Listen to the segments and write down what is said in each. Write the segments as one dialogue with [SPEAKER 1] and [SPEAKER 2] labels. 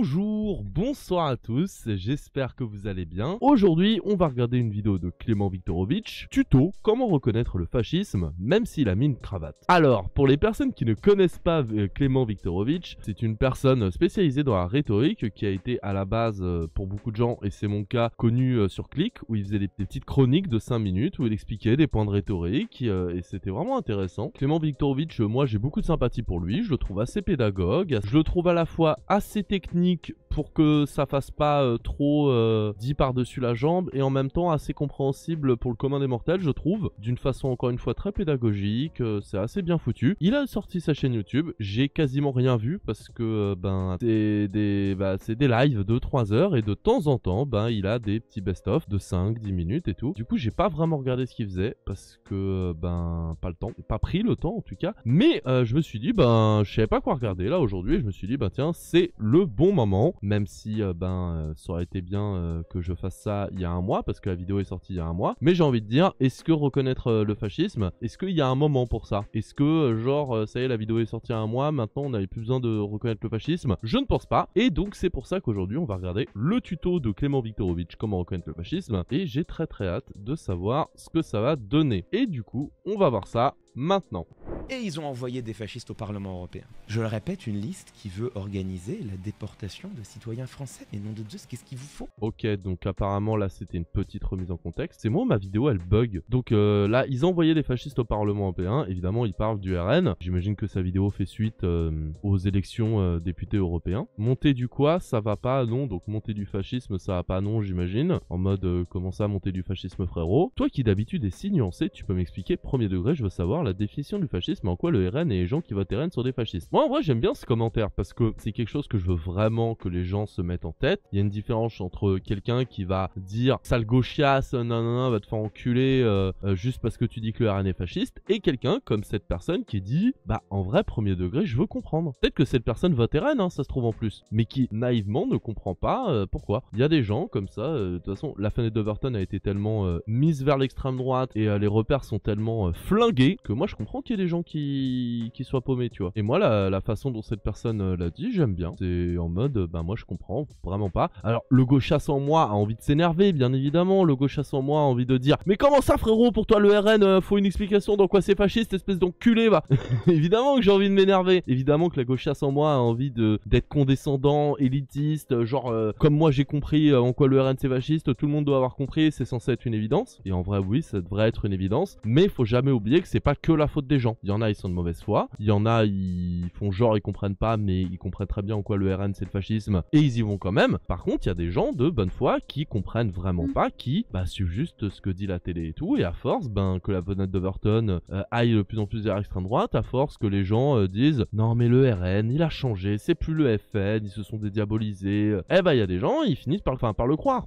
[SPEAKER 1] Bonjour bonsoir à tous, j'espère que vous allez bien. Aujourd'hui, on va regarder une vidéo de Clément Viktorovitch, tuto comment reconnaître le fascisme, même s'il a mis une cravate. Alors, pour les personnes qui ne connaissent pas euh, Clément Viktorovitch, c'est une personne spécialisée dans la rhétorique qui a été à la base, euh, pour beaucoup de gens, et c'est mon cas, connu euh, sur Click, où il faisait des, petites chroniques de 5 minutes, où il expliquait des points de rhétorique, et c'était vraiment intéressant. Clément Viktorovitch, moi j'ai beaucoup de sympathie pour lui, je le trouve assez pédagogue, je le trouve à la fois assez technique pour que ça fasse pas euh, trop euh, dit par-dessus la jambe et en même temps assez compréhensible pour le commun des mortels, je trouve, d'une façon encore une fois très pédagogique, euh, c'est assez bien foutu. Il a sorti sa chaîne YouTube, j'ai quasiment rien vu parce que ben c'est des bah, des lives de 3 heures et de temps en temps, ben il a des petits best-of de 5 10 minutes et tout. Du coup, j'ai pas vraiment regardé ce qu'il faisait parce que ben pas le temps, pas pris le temps en tout cas, mais je me suis dit ben je savais pas quoi regarder là aujourd'hui, je me suis dit ben tiens, c'est le bon moment même si euh, ben euh, ça aurait été bien euh, que je fasse ça il y a un mois parce que la vidéo est sortie il y a un mois mais j'ai envie de dire est-ce que reconnaître le fascisme est-ce qu'il y a un moment pour ça est-ce que genre ça y est la vidéo est sortie il y a un mois maintenant on n'avait plus besoin de reconnaître le fascisme je ne pense pas et donc c'est pour ça qu'aujourd'hui on va regarder le tuto de Clément Viktorovitch comment reconnaître le fascisme et j'ai très très hâte de savoir ce que ça va donner
[SPEAKER 2] et du coup on va voir ça maintenant et ils ont envoyé des fascistes au Parlement européen. Je le répète, une liste qui veut organiser la déportation de citoyens français. Mais non, de Dieu, qu'est-ce qu'il vous faut
[SPEAKER 1] Ok, donc apparemment là c'était une petite remise en contexte. C'est moi, ma vidéo elle bug. Donc euh, là, ils ont envoyé des fascistes au Parlement européen. Évidemment, ils parlent du RN. J'imagine que sa vidéo fait suite euh, aux élections députées euh, députés européens. Monter du quoi Ça va pas, non. Donc monter du fascisme, ça va pas, non, j'imagine. En mode, comment ça, monter du fascisme, frérot Toi qui d'habitude es si nuancé, tu peux m'expliquer, premier degré, je veux savoir la définition du fascisme mais en quoi le RN et les gens qui votent RN sont des fascistes Moi, en vrai, j'aime bien ce commentaire parce que c'est quelque chose que je veux vraiment que les gens se mettent en tête. Il y a une différence entre quelqu'un qui va dire sale gauchiasse, euh, nanana, va te faire enculer euh, euh, juste parce que tu dis que le RN est fasciste, et quelqu'un comme cette personne qui dit bah en vrai, premier degré, je veux comprendre. Peut-être que cette personne vote RN, hein, ça se trouve en plus, mais qui naïvement ne comprend pas pourquoi. Il y a des gens comme ça, de toute façon, la fenêtre d'Overton a été tellement mise vers l'extrême droite et les repères sont tellement flingués que moi je comprends qu'il y ait des gens qui, soit paumé, tu vois. Et moi, la, façon dont cette personne euh, l'a dit, j'aime bien. C'est en mode, euh, bah moi je comprends vraiment pas. Alors, le gauchasse en moi a envie de s'énerver, bien évidemment. Le gauchasse en moi a envie de dire, mais comment ça, frérot, pour toi le RN, euh, faut une explication dans quoi c'est fasciste, espèce d'enculé, va. évidemment que j'ai envie de m'énerver. Évidemment que la gauchasse en moi a envie de d'être condescendant, élitiste, genre, comme moi j'ai compris en quoi le RN c'est fasciste, tout le monde doit avoir compris, c'est censé être une évidence. Et en vrai, oui, ça devrait être une évidence. Mais faut jamais oublier que c'est pas que la faute des gens en a, ils sont de mauvaise foi. Il y en a, ils font genre, ils comprennent pas, mais ils comprennent très bien en quoi le RN c'est le fascisme, et ils y vont quand même. Par contre, il y a des gens de bonne foi qui comprennent vraiment mm. pas, qui bah, suivent juste ce que dit la télé et tout, et à force, ben, que la bonnette d'Overton euh, aille de plus en plus vers l'extrême droite, à force que les gens euh, disent non, mais le RN, il a changé, c'est plus le FN, ils se sont dédiabolisés. Eh ben, il y a des gens, ils finissent par le croire.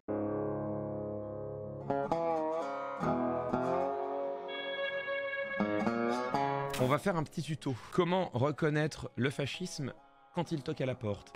[SPEAKER 2] On va faire un petit tuto. Comment reconnaître le fascisme quand il toque à la porte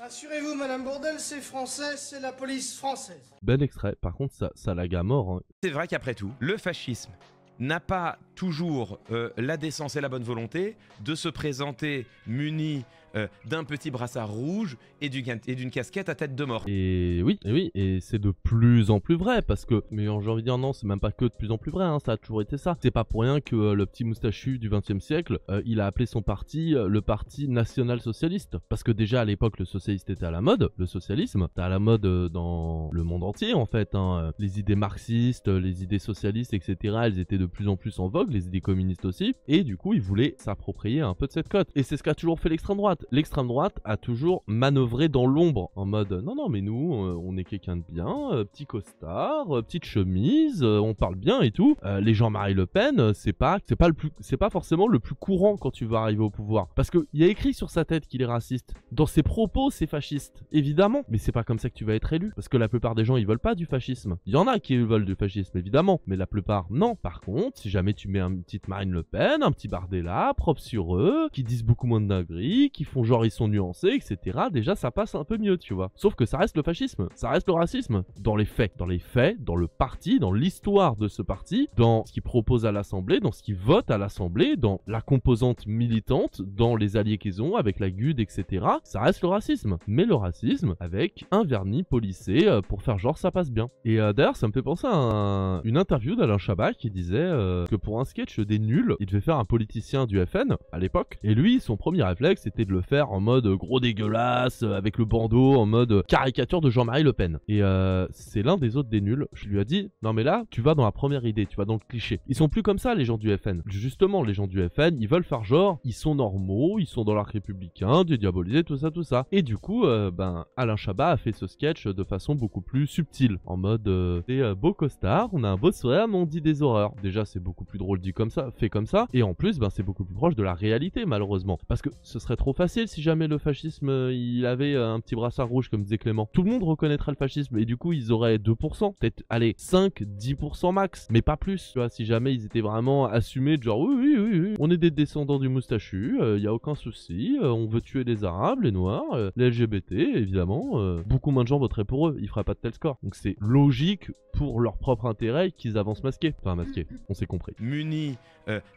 [SPEAKER 3] Assurez-vous, Madame Bordel, c'est français, c'est la police française.
[SPEAKER 1] Bel extrait, par contre, ça, ça lag
[SPEAKER 2] à mort. Hein. C'est vrai qu'après tout, le fascisme n'a pas toujours euh, la décence et la bonne volonté de se présenter muni euh, d'un petit brassard rouge et d'une casquette à tête de mort. Et oui, et oui, et c'est de plus en plus vrai parce que, mais j'ai envie de dire non, c'est
[SPEAKER 1] même pas que de plus en plus vrai, hein, ça a toujours été ça. C'est pas pour rien que euh, le petit moustachu du 20 siècle, euh, il a appelé son parti le parti national-socialiste. Parce que déjà à l'époque, le socialiste était à la mode, le socialisme, était à la mode dans le monde entier en fait. Hein, les idées marxistes, les idées socialistes, etc., elles étaient de plus en plus en vogue, les idées communistes aussi. Et du coup, ils voulaient s'approprier un peu de cette cote. Et c'est ce qu'a toujours fait l'extrême droite l'extrême droite a toujours manœuvré dans l'ombre, en mode non, non, mais nous, euh, on est quelqu'un de bien, euh, petit costard, euh, petite chemise, on parle bien et tout. les gens Marine Le Pen, c'est pas, c'est pas le plus, c'est pas forcément le plus courant quand tu vas arriver au pouvoir, parce que il y a écrit sur sa tête qu'il est raciste. Dans ses propos, c'est fasciste, évidemment, mais c'est pas comme ça que tu vas être élu, parce que la plupart des gens, ils veulent pas du fascisme. Il y en a qui veulent du fascisme, évidemment, mais la plupart non. Par contre, si jamais tu mets une petite Marine Le Pen, un petit Bardella, propre sur eux, qui disent beaucoup moins de dingueries, qui font genre ils sont nuancés, etc. Déjà, ça passe un peu mieux, tu vois. Sauf que ça reste le fascisme, ça reste le racisme. Dans les faits, dans les faits, dans le parti, dans l'histoire de ce parti, dans ce qu'il propose à l'Assemblée, dans ce qu'il vote à l'Assemblée, dans la composante militante, dans les alliés qu'ils ont avec la GUD, etc. Ça reste le racisme. Mais le racisme avec un vernis policé euh, pour faire genre ça passe bien. Et euh, d'ailleurs, ça me fait penser à une interview d'Alain Chabat qui disait euh, que pour un sketch des nuls, il devait faire un politicien du FN à l'époque. Et lui, son premier réflexe était de faire en mode gros dégueulasse, euh, avec le bandeau, en mode caricature de Jean-Marie Le Pen. Et euh, c'est l'un des autres des nuls. Je lui ai dit, non mais là, tu vas dans la première idée, tu vas dans le cliché. Ils sont plus comme ça, les gens du FN. Justement, les gens du FN, ils veulent faire genre, ils sont normaux, ils sont dans l'arc républicain, dédiabolisés, tout ça, tout ça. Et du coup, euh, ben, Alain Chabat a fait ce sketch de façon beaucoup plus subtile, en mode, des beau costard, on a un beau sourire, on dit des horreurs. Déjà, c'est beaucoup plus drôle dit comme ça, fait comme ça, et en plus, ben, c'est beaucoup plus proche de la réalité, malheureusement, parce que ce serait trop facile si jamais le fascisme euh, il avait euh, un petit brassard rouge comme disait Clément. Tout le monde reconnaîtra le fascisme et du coup ils auraient 2%, peut-être allez 5, 10% max, mais pas plus. Tu vois, si jamais ils étaient vraiment assumés, genre oui oui oui, on est des descendants du moustachu, il euh, y a aucun souci, on veut tuer les Arabes, les Noirs, les LGBT évidemment, beaucoup moins de gens voteraient pour eux, ils feraient pas de tel score. Donc c'est logique pour leur propre intérêt qu'ils avancent
[SPEAKER 2] masqués, enfin masqués, mm, mm. on s'est compris. Muni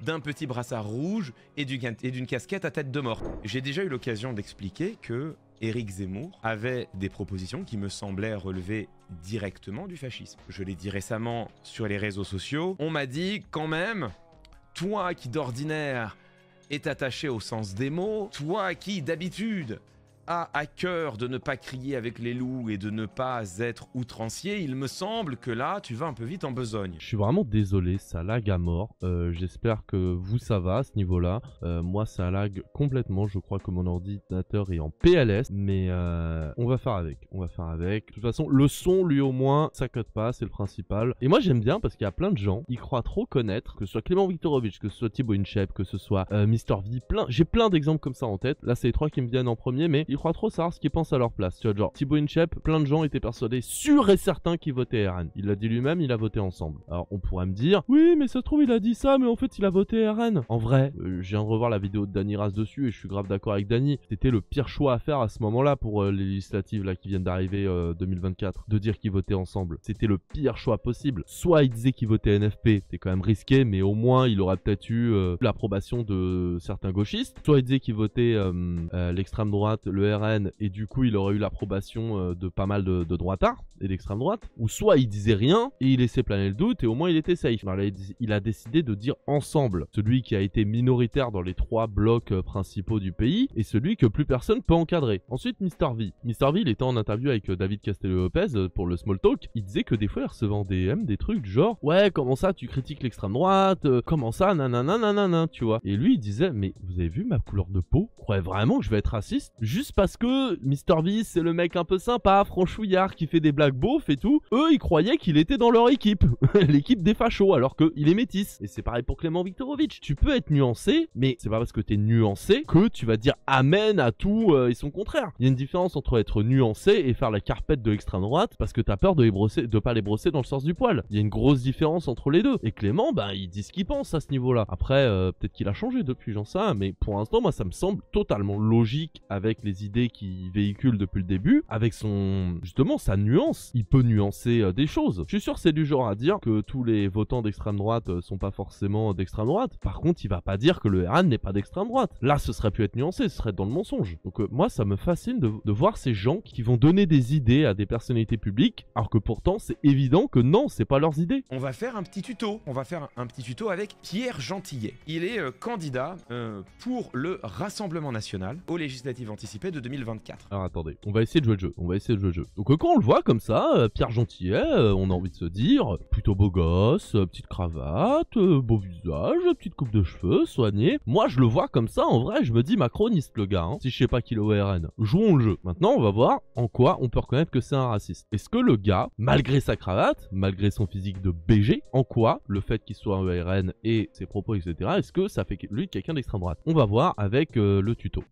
[SPEAKER 2] d'un petit brassard rouge et d'une casquette à tête de mort. J'ai déjà eu l'occasion d'expliquer que Éric Zemmour avait des propositions qui me semblaient relever directement du fascisme. Je l'ai dit récemment sur les réseaux sociaux, on m'a dit quand même, toi qui d'ordinaire est attaché au sens des mots, toi qui d'habitude à cœur de ne pas crier avec les loups et de ne pas être outrancier, il me semble que là, tu vas un peu vite en besogne. Je suis
[SPEAKER 1] vraiment désolé, ça lag à mort. Euh, j'espère que vous, ça va à ce niveau-là. Euh, moi, ça lag complètement. Je crois que mon ordinateur est en PLS, mais euh, on va faire avec. On va faire avec. De toute façon, le son, lui, au moins, ça cote pas, c'est le principal. Et moi, j'aime bien parce qu'il y a plein de gens, ils croient trop connaître, que ce soit Clément Viktorovitch, que ce soit Thibaut Inchep, que ce soit Mister V, plein. J'ai plein d'exemples comme ça en tête. Là, c'est les trois qui me viennent en premier, mais ils crois trop savoir ce qu'ils pensent à leur place. Tu vois, genre, Thibaut Inchep, plein de gens étaient persuadés, sûrs et certains, qu'ils votaient RN. Il l'a dit lui-même, il a voté ensemble. Alors, on pourrait me dire, oui, mais ça se trouve, il a dit ça, mais en fait, il a voté RN. En vrai, euh, je viens de revoir la vidéo de Dany Ras dessus et je suis grave d'accord avec Dany. C'était le pire choix à faire à ce moment-là pour euh, les législatives là, qui viennent d'arriver 2024, euh, de dire qu'ils votaient ensemble. C'était le pire choix possible. Soit il disait qu'il votait NFP, c'est quand même risqué, mais au moins, il aurait peut-être eu l'approbation de certains gauchistes. Soit il disait qu'il votait l'extrême droite, RN et du coup il aurait eu l'approbation euh, de pas mal de, de droitards et d'extrême droite, ou soit il disait rien et il laissait planer le doute et au moins il était safe. il, a, décidé de dire ensemble, celui qui a été minoritaire dans les trois blocs euh, principaux du pays et celui que plus personne peut encadrer. Ensuite Mr V. Mr V il était en interview avec euh, David Castello-Lopez pour le Small Talk, il disait que des fois il recevait en DM des trucs genre ouais comment ça tu critiques l'extrême droite, comment ça nanana nanana tu vois. Et lui il disait mais vous avez vu ma couleur de peau ouais croyez vraiment que je vais être raciste Juste parce que Mr. V, c'est le mec un peu sympa, franchouillard, qui fait des blagues beaufs et tout, eux, ils croyaient qu'il était dans leur équipe, l'équipe des fachos, alors qu'il est métisse. Et c'est pareil pour Clément Viktorovitch. Tu peux être nuancé, mais c'est pas parce que t'es nuancé que tu vas dire amen à tout euh, et son contraire. Il y a une différence entre être nuancé et faire la carpette de l'extrême droite parce que t'as peur de les brosser, de pas les brosser dans le sens du poil. Il y a une grosse différence entre les deux. Et Clément, ben, il dit ce qu'il pense à ce niveau-là. Après, euh, peut-être qu'il a changé depuis, j'en sais, mais pour l'instant, moi, ça me semble totalement logique avec les idées qu'il véhicule depuis le début, avec son justement sa nuance, il peut nuancer euh, des choses. Je suis sûr c'est du genre à dire que tous les votants d'extrême droite euh, sont pas forcément d'extrême droite. Par contre, il va pas dire que le RN n'est pas d'extrême droite. Là, ce serait pu être nuancé, ce serait dans le mensonge. Donc euh, moi, ça me fascine de, voir ces gens qui vont donner des idées à des personnalités publiques, alors que pourtant c'est évident que non, c'est pas leurs idées.
[SPEAKER 2] On va faire un petit tuto. On va faire un, un petit tuto avec Pierre Gentillet. Il est candidat pour le Rassemblement national aux législatives anticipées de 2024.
[SPEAKER 1] Alors attendez, on va essayer de jouer le jeu, on va essayer de jouer le jeu. Donc euh, quand on le voit comme ça, euh, Pierre Gentillet, euh, on a envie de se dire, plutôt beau gosse, petite cravate, beau visage, petite coupe de cheveux, soigné. Moi je le vois comme ça, en vrai je me dis macroniste le gars, hein. si je sais pas qui est ORN. Jouons le jeu. Maintenant on va voir en quoi on peut reconnaître que c'est un raciste. Est-ce que le gars, malgré sa cravate, malgré son physique de BG, en quoi le fait qu'il soit un ORN et ses propos, etc., est-ce que ça fait lui quelqu'un d'extrême droite On va voir avec le tuto.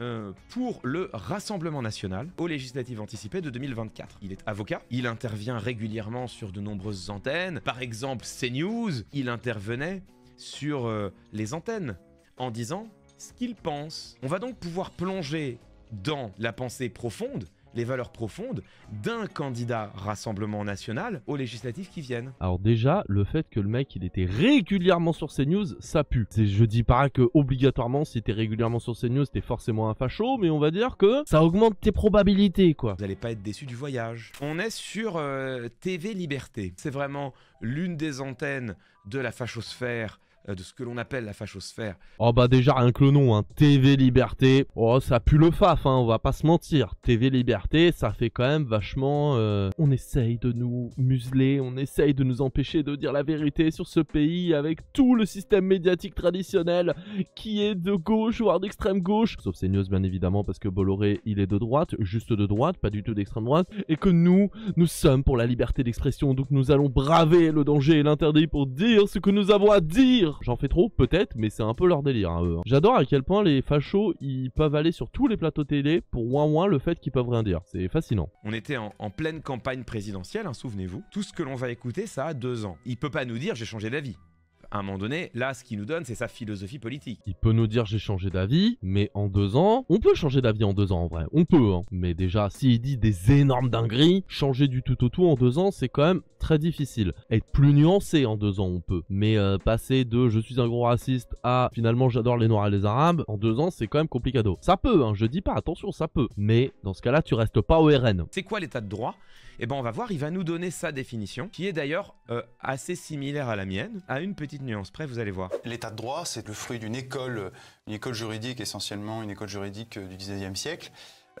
[SPEAKER 2] Euh, pour le Rassemblement national aux législatives anticipées de 2024. Il est avocat, il intervient régulièrement sur de nombreuses antennes, par exemple CNews, il intervenait sur euh, les antennes en disant ce qu'il pense. On va donc pouvoir plonger dans la pensée profonde les valeurs profondes d'un candidat Rassemblement National aux législatives qui viennent.
[SPEAKER 1] Alors déjà, le fait que le mec, il était régulièrement sur CNews, ça pue. Je dis pas que obligatoirement, si t'es régulièrement sur CNews, t'es forcément un facho, mais on va dire que ça augmente tes probabilités, quoi. Vous allez pas
[SPEAKER 2] être déçu du voyage. On est sur euh, TV Liberté. C'est vraiment l'une des antennes de la fachosphère euh, de ce que l'on appelle la fachosphère.
[SPEAKER 1] Oh bah déjà rien que le nom, hein. TV Liberté, oh ça pue le faf, hein, on va pas se mentir. TV Liberté, ça fait quand même vachement... Euh, on essaye de nous museler, on essaye de nous empêcher de dire la vérité sur ce pays avec tout le système médiatique traditionnel qui est de gauche, voire d'extrême gauche. Sauf news bien évidemment parce que Bolloré il est de droite, juste de droite, pas du tout d'extrême droite. Et que nous, nous sommes pour la liberté d'expression, donc nous allons braver le danger et l'interdit pour dire ce que nous avons à dire j'en fais trop, peut-être, mais c'est un peu leur délire. Hein, hein. J'adore à quel point les fachos ils peuvent aller sur tous les plateaux télé pour moins moins le fait qu'ils peuvent rien dire. C'est fascinant.
[SPEAKER 2] On était en, pleine campagne présidentielle, hein, souvenez-vous. Tout ce que l'on va écouter, ça a deux ans. Il peut pas nous dire j'ai changé d'avis à un moment donné, là, ce qu'il nous donne, c'est sa philosophie politique. Il peut nous dire j'ai changé
[SPEAKER 1] d'avis, mais en deux ans, on peut changer d'avis en deux ans en vrai, on peut. Hein. Mais déjà, s'il dit des énormes dingueries, changer du tout au tout en deux ans, c'est quand même très difficile. Être plus nuancé en deux ans, on peut. Mais euh, passer de je suis un gros raciste à finalement j'adore les noirs et les arabes, en deux ans, c'est quand même complicado. Ça peut, hein, je dis pas, attention, ça peut. Mais dans ce cas-là, tu restes pas au RN.
[SPEAKER 2] C'est quoi l'état de droit et eh ben on va voir, il va nous donner sa définition, qui est d'ailleurs euh, assez similaire à la mienne, à une petite nuance près, vous allez voir. L'état de droit, c'est le fruit d'une école, une école
[SPEAKER 3] juridique essentiellement, une école juridique euh, du 19e siècle,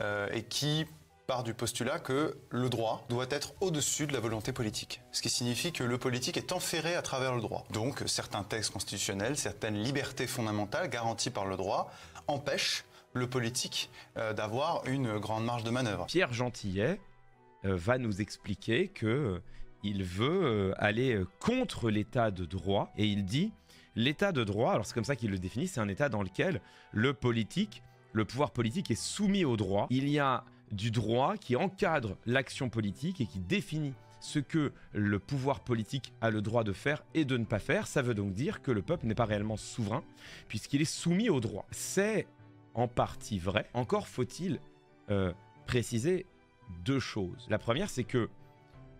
[SPEAKER 3] euh, et qui part du postulat que le droit doit être au-dessus de la volonté politique. Ce qui signifie que le politique est enferré à travers le droit. Donc certains textes constitutionnels, certaines libertés fondamentales garanties par le droit empêchent le politique d'avoir une grande marge de manœuvre. Pierre Gentillet,
[SPEAKER 2] euh, va nous expliquer que euh, il veut euh, aller contre l'état de droit et il dit l'état de droit, alors c'est comme ça qu'il le définit, c'est un état dans lequel le politique, le pouvoir politique est soumis au droit. Il y a du droit qui encadre l'action politique et qui définit ce que le pouvoir politique a le droit de faire et de ne pas faire. Ça veut donc dire que le peuple n'est pas réellement souverain puisqu'il est soumis au droit. C'est en partie vrai. Encore faut-il préciser deux choses. La première, c'est que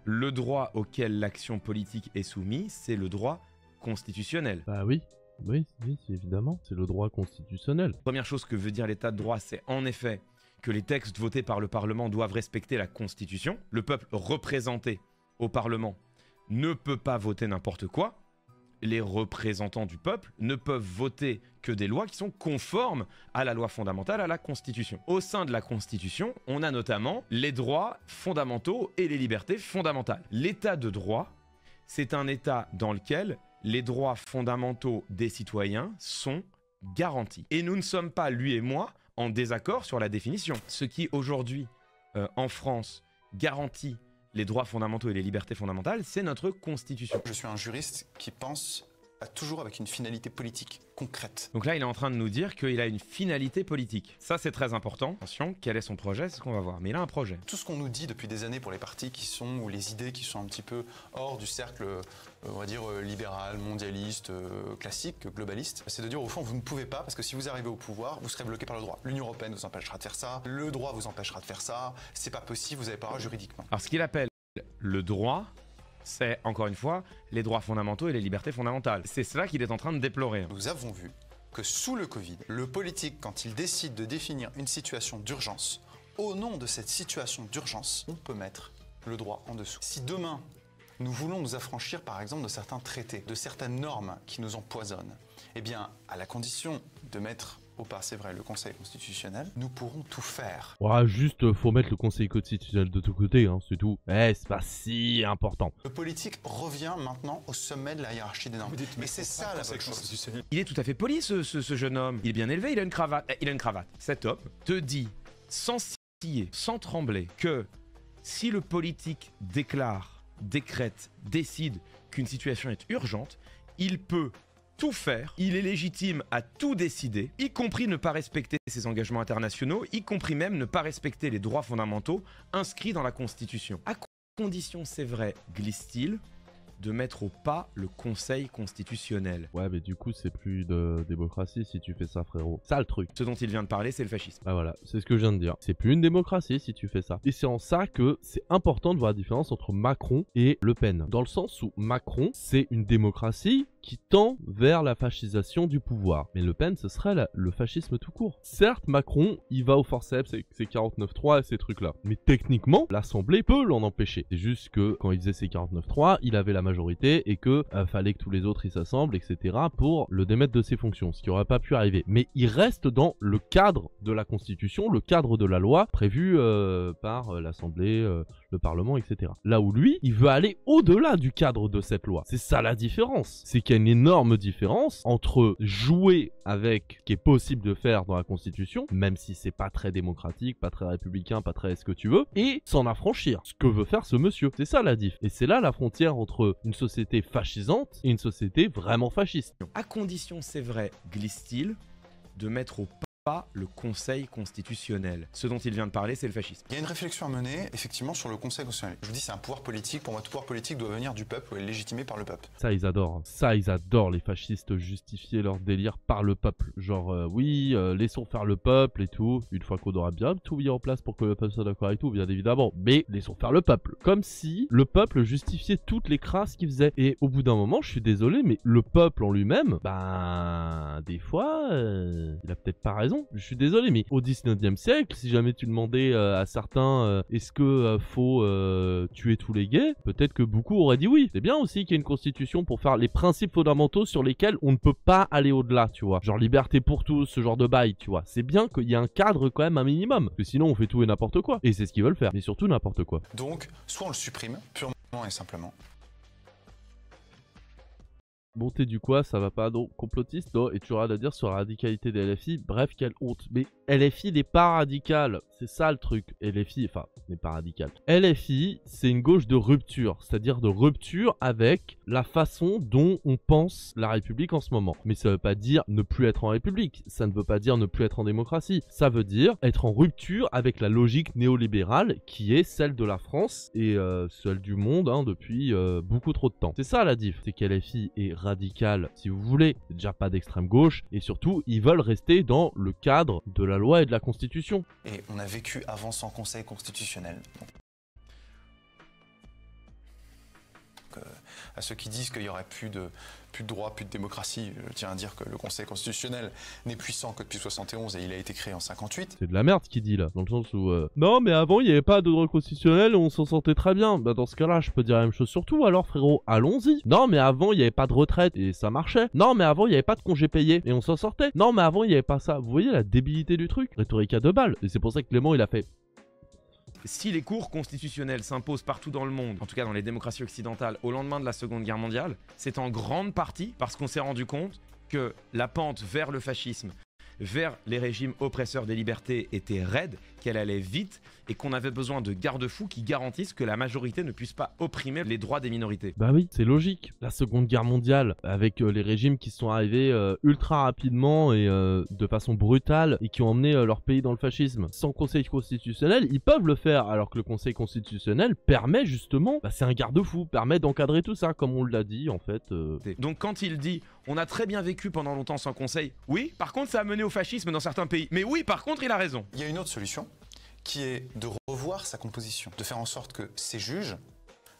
[SPEAKER 2] le droit auquel l'action politique est soumise, c'est le droit constitutionnel. Bah oui, oui,
[SPEAKER 1] oui évidemment, c'est le droit constitutionnel.
[SPEAKER 2] Première chose que veut dire l'état de droit, c'est en effet que les textes votés par le Parlement doivent respecter la Constitution. Le peuple représenté au Parlement ne peut pas voter n'importe quoi les représentants du peuple ne peuvent voter que des lois qui sont conformes à la loi fondamentale, à la Constitution. Au sein de la Constitution, on a notamment les droits fondamentaux et les libertés fondamentales. L'état de droit, c'est un état dans lequel les droits fondamentaux des citoyens sont garantis. Et nous ne sommes pas, lui et moi, en désaccord sur la définition. Ce qui aujourd'hui, euh, en France, garantit les droits fondamentaux et les libertés fondamentales, c'est notre constitution. Je suis un juriste qui pense toujours avec une finalité politique concrète. Donc là, il est en train de nous dire qu'il a une finalité politique. Ça, c'est très important. Attention, quel est son projet C'est ce qu'on va voir. Mais il a un projet. Tout ce qu'on nous dit depuis des années pour les partis qui sont, ou les idées qui sont un petit peu hors du cercle, euh, on va dire,
[SPEAKER 3] euh, libéral, mondialiste, euh, classique, globaliste, c'est de dire au fond, vous ne pouvez pas, parce que si vous arrivez au pouvoir, vous serez bloqué par le droit. L'Union européenne vous empêchera de faire ça, le droit vous empêchera de faire ça, c'est pas possible, vous
[SPEAKER 2] avez pas droit juridiquement. Alors ce qu'il appelle le droit, c'est encore une fois les droits fondamentaux et les libertés fondamentales. C'est cela qu'il est en train de déplorer. Hein. Nous avons vu que sous le Covid, le
[SPEAKER 3] politique, quand il décide de définir une situation d'urgence, au nom de cette situation d'urgence, on peut mettre le droit en dessous. Si demain, nous voulons nous affranchir par exemple de certains traités, de certaines normes qui nous empoisonnent, eh bien, à la condition de mettre ou pas, c'est vrai, le Conseil constitutionnel, nous pourrons tout faire.
[SPEAKER 1] Ouais, juste, euh, faut mettre le Conseil constitutionnel de tous côtés hein, c'est tout. Eh, c'est pas si important.
[SPEAKER 3] Le politique revient maintenant au sommet de la hiérarchie des normes. mais c'est ça, la bonne chose.
[SPEAKER 2] Il est tout à fait poli, ce, jeune homme. Il est bien élevé, il a une cravate. Eh, il a une cravate. Cet homme te dit, sans ciller, sans trembler, que si le politique déclare, décrète, décide qu'une situation est urgente, il peut tout faire, il est légitime à tout décider, y compris ne pas respecter ses engagements internationaux, y compris même ne pas respecter les droits fondamentaux inscrits dans la Constitution. À condition, c'est vrai, glisse-t-il, de mettre au pas le Conseil constitutionnel. Ouais, mais du coup, c'est plus de démocratie si tu fais ça, frérot. Ça,
[SPEAKER 1] le truc. Ce dont il vient de parler, c'est le fascisme. Ah voilà, c'est ce que je viens de dire. C'est plus une démocratie si tu fais ça. Et c'est en ça que c'est important de voir la différence entre Macron et Le Pen. Dans le sens où Macron, c'est une démocratie qui tend vers la fascisation du pouvoir. Mais Le Pen, ce serait le fascisme tout court. Certes, Macron, il va au forceps c'est 49 49.3 et ces trucs-là. Mais techniquement, l'Assemblée peut l'en empêcher. C'est juste que quand il faisait ses 49.3, il avait la majorité et que euh, fallait que tous les autres y s'assemblent, etc. pour le démettre de ses fonctions, ce qui n'aurait pas pu arriver. Mais il reste dans le cadre de la Constitution, le cadre de la loi prévu euh, par euh, l'Assemblée, Parlement, etc. Là où lui, il veut aller au-delà du cadre de cette loi. C'est ça la différence. C'est qu'il y a une énorme différence entre jouer avec ce qui est possible de faire dans la Constitution, même si c'est pas très démocratique, pas très républicain, pas très ce que tu veux, et s'en affranchir. Ce que veut faire ce monsieur. C'est ça la diff. Et c'est là la frontière entre une société fascisante
[SPEAKER 2] et une société vraiment fasciste. À condition, c'est vrai, glisse-t-il, de mettre au pas le Conseil constitutionnel. Ce dont il vient de parler, c'est le fascisme.
[SPEAKER 3] Il y a une réflexion à mener, effectivement, sur le Conseil constitutionnel. Je vous dis, c'est un pouvoir politique. Pour moi, tout pouvoir politique doit venir du peuple ou être légitimé par le peuple. Ça, ils
[SPEAKER 1] adorent. Ça, ils adorent les fascistes justifier leur délire par le peuple. Genre, euh, oui, euh, laissons faire le peuple et tout. Une fois qu'on aura bien tout mis en place pour que le peuple soit d'accord et tout, bien évidemment. Mais laissons faire le peuple. Comme si le peuple justifiait toutes les crasses qu'il faisait. Et au bout d'un moment, je suis désolé, mais le peuple en lui-même, ben, des fois, euh, il a peut-être pas raison. Je suis désolé, mais au 19e siècle, si jamais tu demandais euh, à certains euh, est-ce que euh, faut tuer tous les gays, peut-être que beaucoup auraient dit oui. C'est bien aussi qu'il y ait une constitution pour faire les principes fondamentaux sur lesquels on ne peut pas aller au-delà, tu vois. Genre liberté pour tous, ce genre de bail, tu vois. C'est bien qu'il y ait un cadre quand même un minimum, que sinon on fait tout et n'importe quoi. Et c'est ce qu'ils veulent faire, mais surtout n'importe quoi.
[SPEAKER 3] Donc, soit on le supprime purement et simplement,
[SPEAKER 1] montée du quoi, ça va pas, non, complotiste, non, et tu auras à dire sur la radicalité des LFI, bref, quelle honte. Mais LFI n'est pas radical, c'est ça le truc. LFI, enfin, n'est pas radical. LFI, c'est une gauche de rupture, c'est-à-dire de rupture avec la façon dont on pense la République en ce moment. Mais ça veut pas dire ne plus être en République, ça ne veut pas dire ne plus être en démocratie, ça veut dire être en rupture avec la logique néolibérale qui est celle de la France et euh, celle du monde hein, depuis euh, beaucoup trop de temps. C'est ça la diff, c'est qu'LFI est radical, si vous voulez, déjà pas d'extrême gauche, et surtout, ils veulent rester dans le cadre de la loi et de la Constitution.
[SPEAKER 3] Et on a vécu avant sans Conseil constitutionnel. à ceux qui disent qu'il n'y aurait plus de, plus de droit, plus de démocratie. Je tiens à dire que le Conseil constitutionnel n'est puissant que depuis 71 et il a été créé en 58. C'est de la
[SPEAKER 1] merde qu'il dit là, dans le sens où euh, non mais avant il n'y avait pas de droit constitutionnel et on s'en sortait très bien. Bah dans ce cas-là, je peux dire la même chose Surtout, Alors frérot, allons-y. Non mais avant il n'y avait pas de retraite et ça marchait. Non mais avant il n'y avait pas de congés payé et on s'en sortait. Non mais avant il n'y avait pas ça. Vous voyez la débilité du truc, rhétorique à deux balles. Et c'est pour ça que Clément il a fait
[SPEAKER 2] si les cours constitutionnels s'imposent partout dans le monde, en tout cas dans les démocraties occidentales, au lendemain de la Seconde Guerre mondiale, c'est en grande partie parce qu'on s'est rendu compte que la pente vers le fascisme, vers les régimes oppresseurs des libertés était raide qu'elle allait vite et qu'on avait besoin de garde-fous qui garantissent que la majorité ne puisse pas opprimer les droits des minorités.
[SPEAKER 1] Bah oui, c'est logique. La Seconde Guerre mondiale, avec euh, les régimes qui sont arrivés euh, ultra rapidement et euh, de façon brutale et qui ont emmené leur pays dans le fascisme sans conseil constitutionnel, ils peuvent le faire alors que le conseil constitutionnel permet justement, bah, c'est un garde-fou, permet d'encadrer tout ça comme on l'a dit en fait.
[SPEAKER 2] Donc quand il dit on a très bien vécu pendant longtemps sans conseil, oui, par contre ça a mené au fascisme dans certains pays. Mais oui, par contre il a raison.
[SPEAKER 3] Il y a une autre solution qui est de revoir sa composition, de faire en sorte que ses juges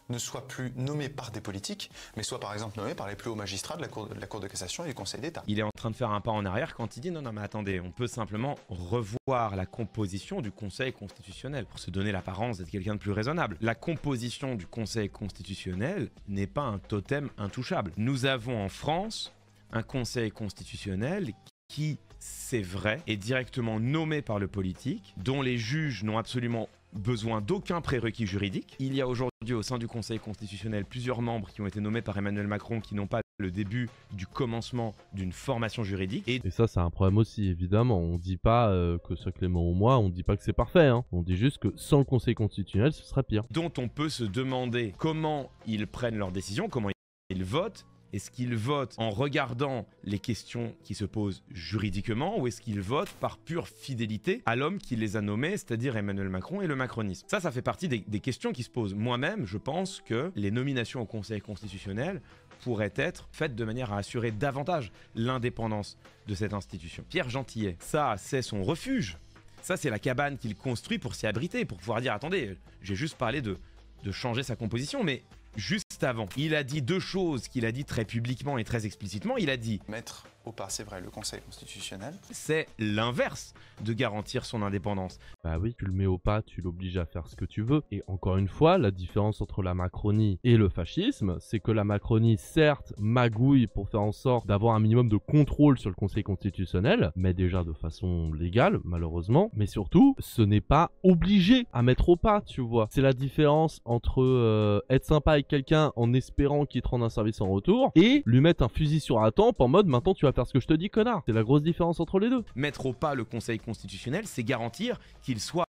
[SPEAKER 3] ne soient plus nommés par des politiques, mais soient par exemple nommés par les plus hauts magistrats de la Cour de, la cour de cassation et du Conseil d'État.
[SPEAKER 2] Il est en train de faire un pas en arrière quand il dit non, non, mais attendez, on peut simplement revoir la composition du Conseil constitutionnel pour se donner l'apparence d'être quelqu'un de plus raisonnable. La composition du Conseil constitutionnel n'est pas un totem intouchable. Nous avons en France un Conseil constitutionnel qui c'est vrai, et directement nommé par le politique, dont les juges n'ont absolument besoin d'aucun prérequis juridique. Il y a aujourd'hui au sein du Conseil constitutionnel plusieurs membres qui ont été nommés par Emmanuel Macron qui n'ont pas le début du commencement d'une formation juridique. Et, ça,
[SPEAKER 1] c'est un problème aussi, évidemment. On ne dit pas euh, que ce Clément ou moi, on ne dit pas que c'est parfait. Hein. On dit juste que sans le Conseil constitutionnel, ce
[SPEAKER 2] serait pire. Dont on peut se demander comment ils prennent leurs décisions, comment ils votent, est-ce qu'ils votent en regardant les questions qui se posent juridiquement ou est-ce qu'ils votent par pure fidélité à l'homme qui les a nommés, c'est-à-dire Emmanuel Macron et le macronisme Ça, ça fait partie des, questions qui se posent. Moi-même, je pense que les nominations au Conseil constitutionnel pourraient être faites de manière à assurer davantage l'indépendance de cette institution. Pierre Gentillet, ça, c'est son refuge. Ça, c'est la cabane qu'il construit pour s'y abriter, pour pouvoir dire attendez, j'ai juste parlé de changer sa composition, mais juste avant. Il a dit deux choses qu'il a dit très publiquement et très explicitement. Il a dit Mettre au pas, c'est vrai, le Conseil constitutionnel. C'est l'inverse de garantir son indépendance. Bah oui, tu le mets au pas, tu l'obliges à faire ce que tu veux. Et
[SPEAKER 1] encore une fois, la différence entre la Macronie et le fascisme, c'est que la Macronie, certes, magouille pour faire en sorte d'avoir un minimum de contrôle sur le Conseil constitutionnel, mais déjà de façon légale, malheureusement. Mais surtout, ce n'est pas obligé à mettre au pas, tu vois. C'est la différence entre euh, être sympa et quelqu'un en espérant qu'il te rende un service en retour et lui mettre un fusil sur la tempe en mode maintenant tu vas faire ce que je te dis connard. C'est la grosse différence entre les deux. Mettre au pas
[SPEAKER 2] le Conseil constitutionnel, c'est garantir qu'il soit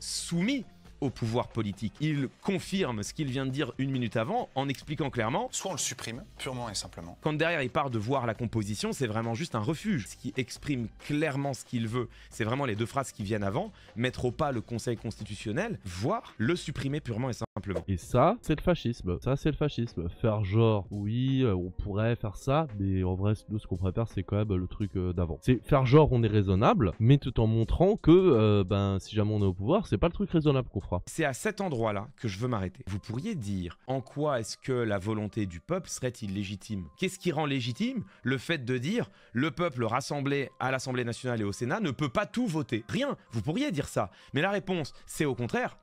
[SPEAKER 2] soumis au pouvoir politique. Il confirme ce qu'il vient de dire une minute avant en expliquant clairement soit on le supprime purement et simplement. Quand derrière il part de voir la composition, c'est vraiment juste un refuge. Ce qui exprime clairement ce qu'il veut, c'est vraiment les deux phrases qui viennent avant, mettre au pas le Conseil constitutionnel, voire le supprimer
[SPEAKER 1] purement et simplement. Et ça, c'est le fascisme. Ça, c'est le fascisme. Faire genre, oui, euh, on pourrait faire ça, mais en vrai, ce qu'on préfère, c'est quand même le truc euh, d'avant. C'est faire genre, on est raisonnable,
[SPEAKER 2] mais tout en montrant que, euh, ben, si jamais on est au pouvoir, c'est pas le truc raisonnable qu'on fera. C'est à cet endroit-là que je veux m'arrêter. Vous pourriez dire en quoi est-ce que la volonté du peuple serait illégitime Qu'est-ce qui rend légitime le fait de dire le peuple rassemblé à l'Assemblée nationale et au Sénat ne peut pas tout voter Rien. Vous pourriez dire ça. Mais la réponse, c'est au contraire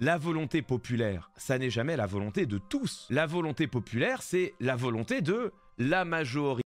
[SPEAKER 2] la volonté populaire, ça n'est jamais la volonté de tous. La volonté populaire, c'est la volonté de la majorité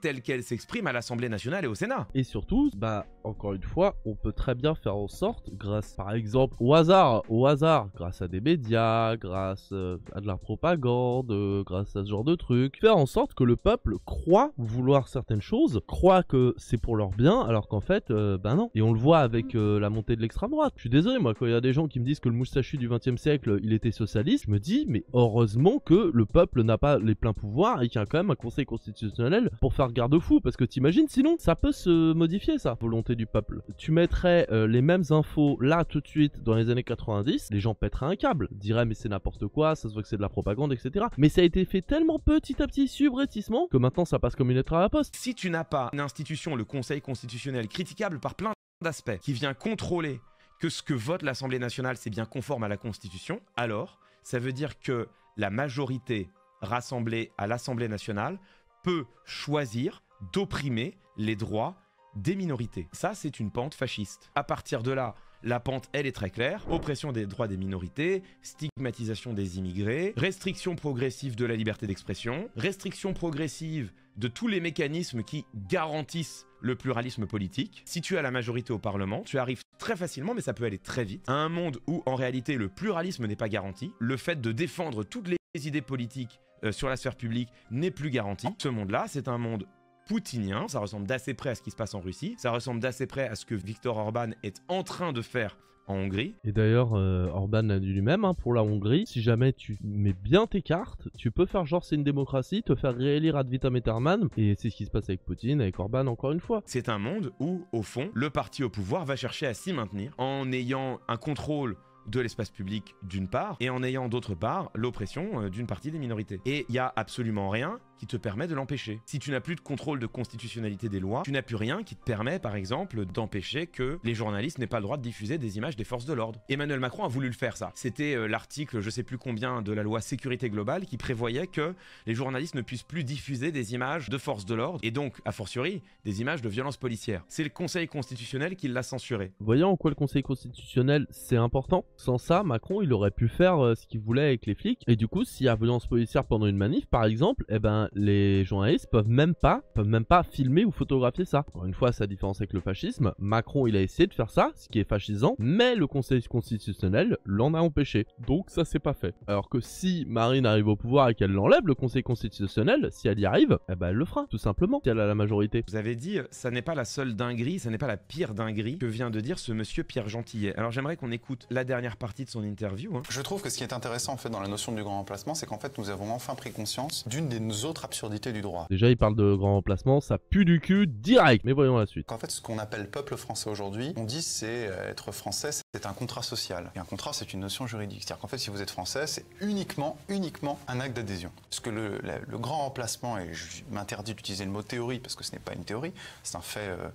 [SPEAKER 2] telle qu'elle s'exprime à l'Assemblée nationale et au Sénat. Et surtout, bah
[SPEAKER 1] encore une fois, on peut très bien faire en sorte, grâce par exemple au hasard, au hasard, grâce à des médias, grâce euh, à de la propagande, euh, grâce à ce genre de trucs, faire en sorte que le peuple croit vouloir certaines choses, croit que c'est pour leur bien, alors qu'en fait, euh, bah non. Et on le voit avec la montée de l'extrême droite. Je suis désolé, moi, quand il y a des gens qui me disent que le moustachu du XXe siècle, il était socialiste, je me dis, mais heureusement que le peuple n'a pas les pleins pouvoirs et qu'il y a quand même un conseil constitutionnel pour faire garde-fou, parce que t'imagines, sinon ça peut se modifier ça, volonté du peuple. Tu mettrais euh, les mêmes infos là tout de suite dans les années 90, les gens pèteraient un câble, diraient mais c'est n'importe quoi, ça se voit que c'est de la propagande, etc. Mais ça a été fait tellement petit à petit, subrétissement,
[SPEAKER 2] que maintenant ça passe comme une lettre à la poste. Si tu n'as pas une institution, le Conseil constitutionnel, critiquable par plein d'aspects, qui vient contrôler que ce que vote l'Assemblée nationale, c'est bien conforme à la Constitution, alors ça veut dire que la majorité rassemblée à l'Assemblée nationale peut choisir d'opprimer les droits des minorités. Ça, c'est une pente fasciste. À partir de là, la pente, elle est très claire. Oppression des droits des minorités, stigmatisation des immigrés, restriction progressive de la liberté d'expression, restriction progressive de tous les mécanismes qui garantissent le pluralisme politique. Si tu as la majorité au Parlement, tu arrives très facilement, mais ça peut aller très vite, à un monde où en réalité le pluralisme n'est pas garanti, le fait de défendre toutes les les idées politiques euh, sur la sphère publique n'est plus garantie. Ce monde-là, c'est un monde poutinien, ça ressemble d'assez près à ce qui se passe en Russie, ça ressemble d'assez près à ce que Viktor Orban est en train de faire en Hongrie.
[SPEAKER 1] Et d'ailleurs, euh, Orban a dit lui-même, hein, pour la Hongrie, si jamais tu mets bien tes cartes, tu peux faire genre c'est une démocratie, te faire réélire
[SPEAKER 2] ad vitam aeternam, et c'est ce qui se passe avec Poutine, avec Orban encore une fois. C'est un monde où, au fond, le parti au pouvoir va chercher à s'y maintenir en ayant un contrôle de l'espace public d'une part, et en ayant d'autre part l'oppression euh, d'une partie des minorités. Et il y a absolument rien qui te permet de l'empêcher. Si tu n'as plus de contrôle de constitutionnalité des lois, tu n'as plus rien qui te permet, par exemple, d'empêcher que les journalistes n'aient pas le droit de diffuser des images des forces de l'ordre. Emmanuel Macron a voulu le faire, ça. C'était euh, l'article, je sais plus combien, de la loi sécurité globale qui prévoyait que les journalistes ne puissent plus diffuser des images de forces de l'ordre et donc, a fortiori, des images de violence policières. C'est le Conseil constitutionnel qui l'a censuré.
[SPEAKER 1] Voyons en quoi le Conseil constitutionnel c'est important. Sans ça, Macron il aurait pu faire euh, ce qu'il voulait avec les flics. Et du coup, s'il y a violence policière pendant une manif, par exemple, eh ben les journalistes peuvent même pas, peuvent même pas filmer ou photographier ça. Encore une fois, sa différence avec le fascisme, Macron il a essayé de faire ça, ce qui est fascisant, mais le Conseil constitutionnel l'en a empêché. Donc ça c'est pas fait. Alors que si Marine arrive au pouvoir et qu'elle l'enlève, le Conseil constitutionnel, si elle y
[SPEAKER 2] arrive, eh ben elle le fera, tout simplement, si elle a la majorité. Vous avez dit, euh, ça n'est pas la seule dinguerie, ça n'est pas la pire dinguerie que vient de dire ce monsieur Pierre Gentillet. Alors j'aimerais qu'on écoute la dernière partie de son interview. Hein. Je
[SPEAKER 3] trouve que ce qui est intéressant en fait dans la notion du grand remplacement, c'est qu'en fait nous avons enfin pris conscience d'une des autres absurdité du droit. Déjà, il parle de grand remplacement, ça pue du cul direct. Mais voyons la suite. En fait, ce qu'on appelle peuple français aujourd'hui, on dit c'est euh, être français, c'est un contrat social. Et un contrat, c'est une notion juridique. C'est-à-dire qu'en fait, si vous êtes français, c'est uniquement, uniquement un acte d'adhésion. ce que le, grand remplacement, et je m'interdis d'utiliser le mot théorie parce que ce n'est pas une théorie, c'est un fait euh,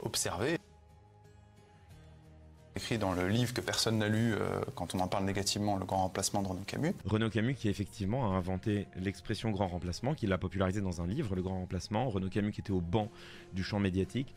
[SPEAKER 3] observé écrit dans le livre que personne n'a lu euh, quand on en parle négativement, Le
[SPEAKER 2] Grand Remplacement de Renaud Camus. Renaud Camus qui effectivement a inventé l'expression grand remplacement, qui l'a popularisé dans un livre, Le Grand Remplacement. Renaud Camus qui était au banc du champ médiatique.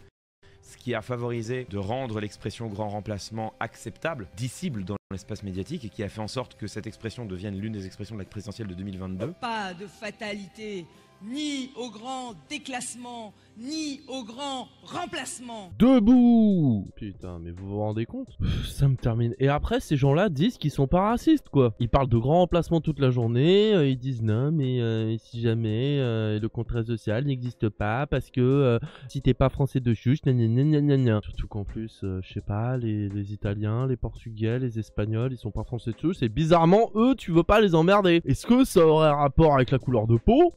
[SPEAKER 2] Ce qui a favorisé de rendre l'expression grand remplacement acceptable, dissible dans l'espace médiatique et qui a fait en sorte que cette expression devienne l'une des expressions de la présidentielle de 2022. Pas de fatalité, ni au grand déclassement, ni au grand remplacement. Debout
[SPEAKER 1] Putain, mais vous vous rendez compte Ça me termine. Et après, ces gens-là disent qu'ils sont pas racistes, quoi. Ils parlent de grand remplacement toute la journée, euh, ils disent non, mais euh, si jamais euh, le contrat social n'existe pas, parce que si t'es pas français de juge, gna gna gna gna Surtout qu'en plus, je sais pas, les, les, Italiens, les Portugais, les Espagnols, ils sont pas français de tous et bizarrement, eux, tu veux pas les emmerder. Est-ce que ça aurait un rapport avec la couleur de peau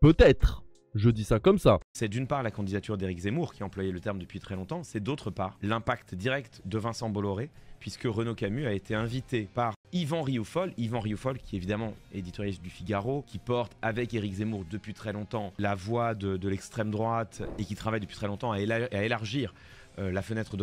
[SPEAKER 1] Peut-être.
[SPEAKER 2] Je dis ça comme ça. C'est d'une part la candidature d'Éric Zemmour qui employait le terme depuis très longtemps, c'est d'autre part l'impact direct de Vincent Bolloré, puisque Renaud Camus a été invité par Yvan Rioufol, Yvan Rioufol qui est évidemment éditorialiste du Figaro, qui porte avec Éric Zemmour depuis très longtemps la voix de, l'extrême droite et qui travaille depuis très longtemps à, élargir euh, la fenêtre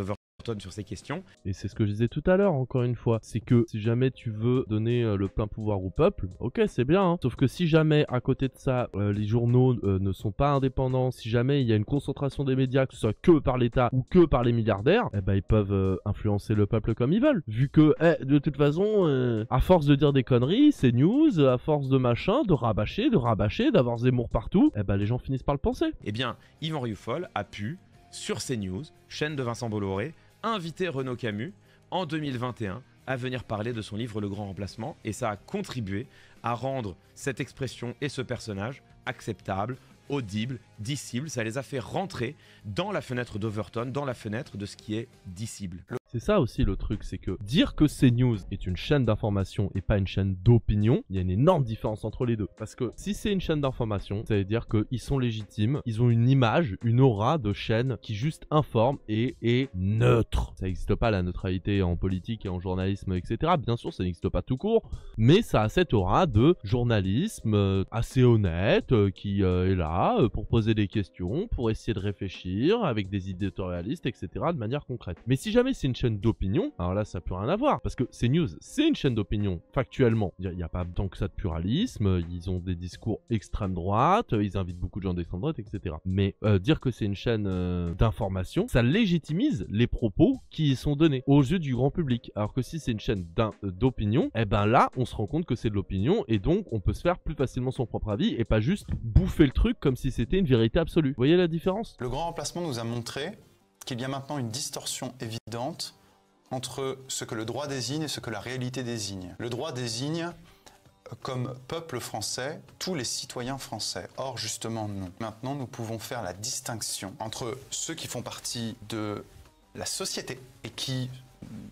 [SPEAKER 2] sur ces questions.
[SPEAKER 1] Et c'est ce que je disais tout à l'heure, encore une fois, c'est que si jamais tu veux donner euh, le plein pouvoir au peuple, ok, c'est bien, hein. sauf que si jamais à côté de ça, euh, les journaux euh, ne sont pas indépendants, si jamais il y a une concentration des médias, que ce soit que par l'État ou que par les milliardaires, eh ben ils peuvent influencer le peuple comme ils veulent, vu que eh, de toute façon, à force de dire des conneries, ces news, à force de machin, de rabâcher, de rabâcher, d'avoir Zemmour partout, eh ben les gens finissent par le penser.
[SPEAKER 2] Eh bien, Yvan Rioufol a pu sur ces news, chaîne de Vincent Bolloré, invité Renaud Camus en 2021 à venir parler de son livre Le Grand Remplacement et ça a contribué à rendre cette expression et ce personnage acceptables, audibles, dissibles. Ça les a fait rentrer dans la fenêtre d'Overton, dans la fenêtre de ce qui est dissible. C'est ça aussi le truc, c'est que
[SPEAKER 1] dire que CNews est une chaîne d'information et pas une chaîne d'opinion, il y a une énorme différence entre les deux. Parce que si c'est une chaîne d'information, ça veut dire qu'ils sont légitimes, ils ont une image, une aura de chaîne qui juste informe et est neutre. Ça n'existe pas la neutralité en politique et en journalisme, etc. Bien sûr, ça n'existe pas tout court, mais ça a cette aura de journalisme euh, assez honnête, euh, qui euh, est là pour poser des questions, pour essayer de réfléchir avec des éditorialistes, etc. de manière concrète. Mais si jamais c'est une d'opinion, alors là, ça peut rien avoir. Parce que news c'est une chaîne d'opinion, factuellement. Il n'y a, pas tant que ça de pluralisme, ils ont des discours extrême droite, ils invitent beaucoup de gens d'extrême droite, etc. Mais euh, dire que c'est une chaîne euh, d'information, ça légitimise les propos qui y sont donnés aux yeux du grand public. Alors que si c'est une chaîne euh, d'opinion, et eh ben là, on se rend compte que c'est de l'opinion et donc on peut se faire plus facilement son propre avis et pas juste bouffer le truc comme si c'était une vérité absolue. voyez la différence Le
[SPEAKER 3] grand remplacement nous a montré qu'il y a maintenant une distorsion évidente entre ce que le droit désigne et ce que la réalité désigne. Le droit désigne euh, comme peuple français tous les citoyens français. Or, justement, non. Maintenant, nous pouvons faire la distinction entre ceux qui font partie de la société et qui,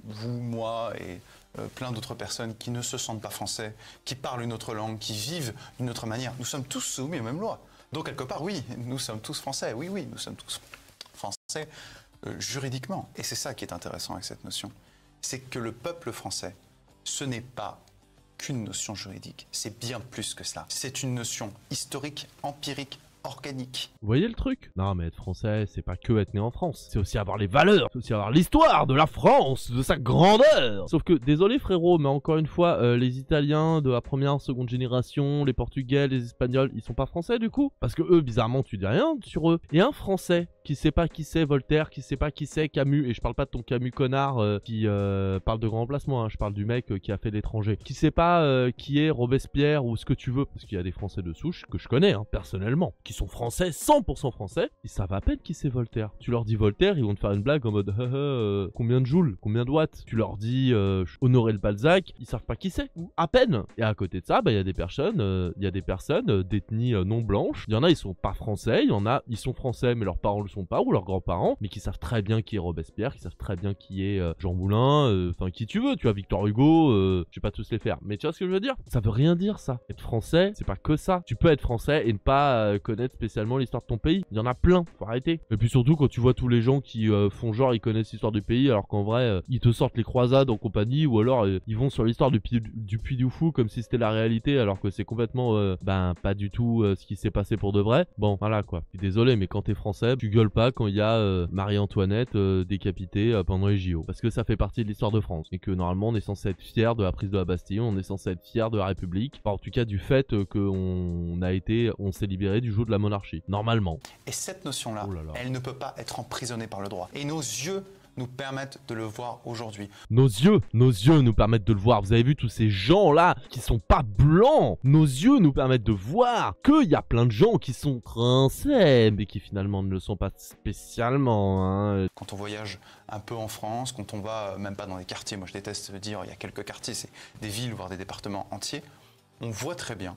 [SPEAKER 3] vous, moi et euh, plein d'autres personnes qui ne se sentent pas français, qui parlent une autre langue, qui vivent d'une autre manière, nous sommes tous soumis aux mêmes lois. Donc, quelque part, oui, nous sommes tous français. Oui, oui, nous sommes tous français euh, juridiquement. Et c'est ça qui est intéressant avec cette notion. C'est que le peuple français, ce n'est pas qu'une notion juridique, c'est bien plus que cela. C'est une notion historique, empirique, organique.
[SPEAKER 1] Vous voyez le truc Non mais être français, c'est pas que être né en France, c'est aussi avoir les valeurs, c'est aussi avoir l'histoire de la France, de sa grandeur Sauf que, désolé frérot, mais encore une fois, euh, les Italiens de la première, seconde génération, les Portugais, les Espagnols, ils sont pas français du coup Parce que eux, bizarrement, tu dis rien sur eux. Et un Français qui sait pas qui c'est Voltaire, qui sait pas qui c'est Camus, et je parle pas de ton Camus connard euh, qui euh, parle de grand emplacement, hein, je parle du mec euh, qui a fait l'étranger, qui sait pas qui est Robespierre ou ce que tu veux, parce qu'il y a des Français de souche que je connais hein, personnellement, qui sont français, 100% français, ils savent à peine qui c'est Voltaire. Tu leur dis Voltaire, ils vont te faire une blague en mode hein, combien de joules, combien de watts. Tu leur dis Honoré le Balzac, ils savent pas qui c'est, à peine. Et à côté de ça, bah, il y a des personnes, il y a des personnes d'ethnie non blanche. Il y en a, ils sont pas français, il y en a, ils sont français mais leurs parents le sont pas, ou leurs grands-parents, mais qui savent très bien qui est Robespierre, qui savent très bien qui est euh, Jean Moulin, euh, enfin qui tu veux, tu vois, Victor Hugo, euh, je sais pas tous les faire. Mais tu vois ce que je veux dire Ça veut rien dire ça. Être français, c'est pas que ça. Tu peux être français et ne pas connaître spécialement l'histoire de ton pays. Il y en a plein, faut arrêter. Et puis surtout quand tu vois tous les gens qui font genre ils connaissent l'histoire du pays alors qu'en vrai ils te sortent les croisades en compagnie ou alors ils vont sur l'histoire du, du Puy du Fou comme si c'était la réalité alors que c'est complètement ben pas du tout ce qui s'est passé pour de vrai. Bon voilà quoi. Désolé mais quand t'es français, tu pas quand il y a euh, Marie-Antoinette euh, décapitée euh, pendant les JO. Parce que ça fait partie de l'histoire de France. Et que normalement, on est censé être fier de la prise de la Bastille, on est censé être fier de la République. en tout cas, du fait qu'on a été, on s'est libéré du joug de la monarchie. Normalement.
[SPEAKER 3] Et cette notion oh là. elle ne peut pas être emprisonnée par le droit. Et nos yeux nous permettent de le voir aujourd'hui.
[SPEAKER 1] Nos yeux, nos yeux nous permettent de le voir. Vous avez vu tous ces gens-là qui sont pas blancs. Nos yeux nous permettent de voir qu'il y a plein de gens qui sont français, mais qui finalement ne le sont pas spécialement. Hein. Quand
[SPEAKER 3] on voyage un peu en France, quand on va euh, même pas dans des quartiers, moi je déteste dire il y a quelques quartiers, c'est des villes, voire des départements entiers, on voit très bien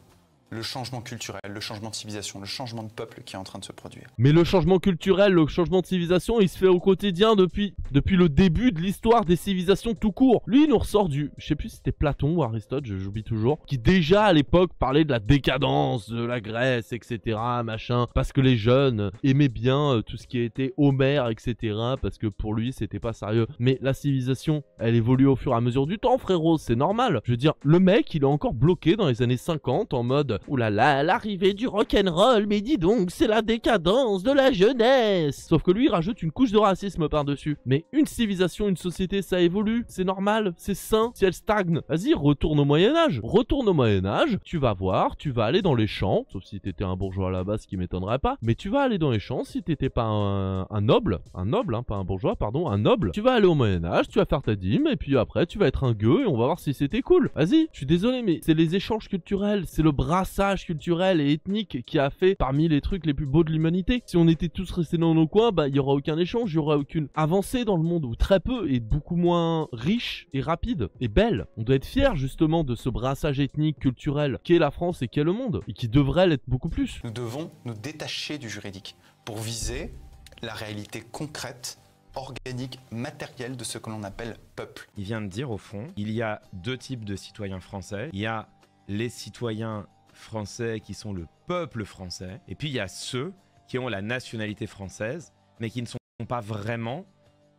[SPEAKER 3] le changement culturel, le changement de civilisation, le changement de peuple qui est en train de se produire.
[SPEAKER 1] Mais le changement culturel, le changement de civilisation, il se fait au quotidien depuis, depuis le début de l'histoire des civilisations tout court. Lui, il nous ressort du, je sais plus si c'était Platon ou Aristote, j'oublie toujours, qui déjà à l'époque parlait de la décadence de la Grèce, etc., machin, parce que les jeunes aimaient bien euh, tout ce qui était Homère, etc., parce que pour lui, c'était pas sérieux. Mais la civilisation, elle évolue au fur et à mesure du temps, frérot, c'est normal. Je veux dire, le mec, il est encore bloqué dans les années 50 en mode oulala, l'arrivée du rock'n'roll, mais dis donc, c'est la décadence de la jeunesse Sauf que lui, il rajoute une couche de racisme par-dessus. Mais une civilisation, une société, ça évolue, c'est normal, c'est sain, si elle stagne. Vas-y, retourne au Moyen-Âge, retourne au Moyen-Âge, tu vas voir, tu vas aller dans les champs, sauf si t'étais un bourgeois à la base, ce qui m'étonnerait pas, mais tu vas aller dans les champs si t'étais pas un, un, noble, un noble, hein, pas un bourgeois, pardon, un noble. Tu vas aller au Moyen-Âge, tu vas faire ta dîme, et puis après, tu vas être un gueux, et on va voir si c'était cool. Vas-y, je suis désolé, mais c'est les échanges culturels, c'est le bras brassage culturel et ethnique qui a fait parmi les trucs les plus beaux de l'humanité. Si on était tous restés dans nos coins, bah il y aura aucun échange, il y aura aucune avancée dans le monde ou très peu et beaucoup moins riche et rapide et belle. On doit être fier justement de ce brassage ethnique culturel qu'est la France et qu'est le monde et qui devrait l'être beaucoup plus. Nous devons nous
[SPEAKER 3] détacher du juridique pour viser la réalité concrète organique,
[SPEAKER 2] matérielle de ce que l'on appelle peuple. Il vient de dire au fond, il y a deux types de citoyens français. Il y a les citoyens français qui sont le peuple français, et puis il y a ceux qui ont la nationalité française, mais qui ne sont pas vraiment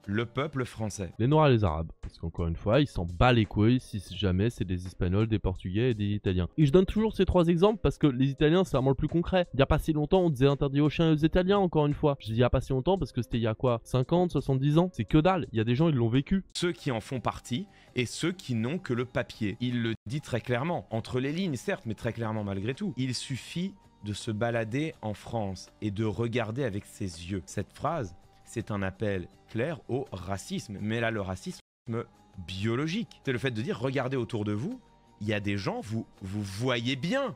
[SPEAKER 2] le peuple français.
[SPEAKER 1] Les Noirs et les Arabes. Parce qu'encore une fois, ils s'en battent les couilles si jamais c'est des Espagnols, des Portugais et des Italiens. Et je donne toujours ces trois exemples parce que les Italiens, c'est vraiment le plus concret. Il n'y a pas si longtemps, on disait interdit aux chiens et aux Italiens, encore une fois. Je dis il n'y a pas si longtemps parce que c'était il y a quoi 50, 70 ans C'est que
[SPEAKER 2] dalle. Il y a des gens, ils l'ont vécu. Ceux qui en font partie et ceux qui n'ont que le papier. Il le dit très clairement. Entre les lignes, certes, mais très clairement malgré tout. Il suffit de se balader en France et de regarder avec ses yeux. Cette phrase, c'est un appel clair au racisme. Mais là, le racisme biologique. C'est le fait de dire, regardez autour de vous, il y a des gens, vous, vous voyez bien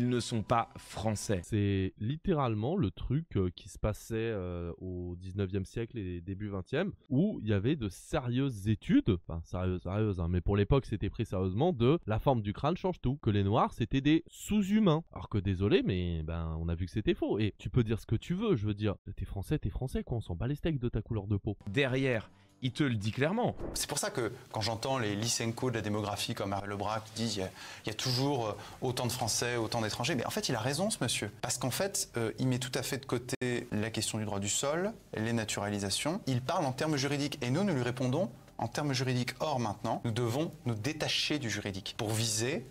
[SPEAKER 2] ne sont pas français.
[SPEAKER 1] C'est littéralement le truc euh, qui se passait euh, au 19e siècle et début 20e, où il y avait de sérieuses études, enfin sérieuses, sérieuses, hein, mais pour l'époque c'était pris sérieusement, de la forme du crâne change tout, que les noirs c'était des sous-humains. Alors que désolé, mais ben on a vu que c'était faux. Et tu peux dire ce que tu veux, je veux dire, t'es français, t'es français, quoi, on s'en bat les steaks de ta couleur de peau.
[SPEAKER 3] Derrière, il te le dit clairement. C'est pour ça que quand j'entends les Lysenko de la démographie comme Arlebras qui disent il y, a toujours euh, autant de Français, autant d'étrangers, mais en fait il a raison ce monsieur. Parce qu'en fait euh, il met tout à fait de côté la question du droit du sol, les naturalisations, il parle en termes juridiques et nous nous lui répondons en termes juridiques. Or maintenant nous devons nous détacher du juridique pour viser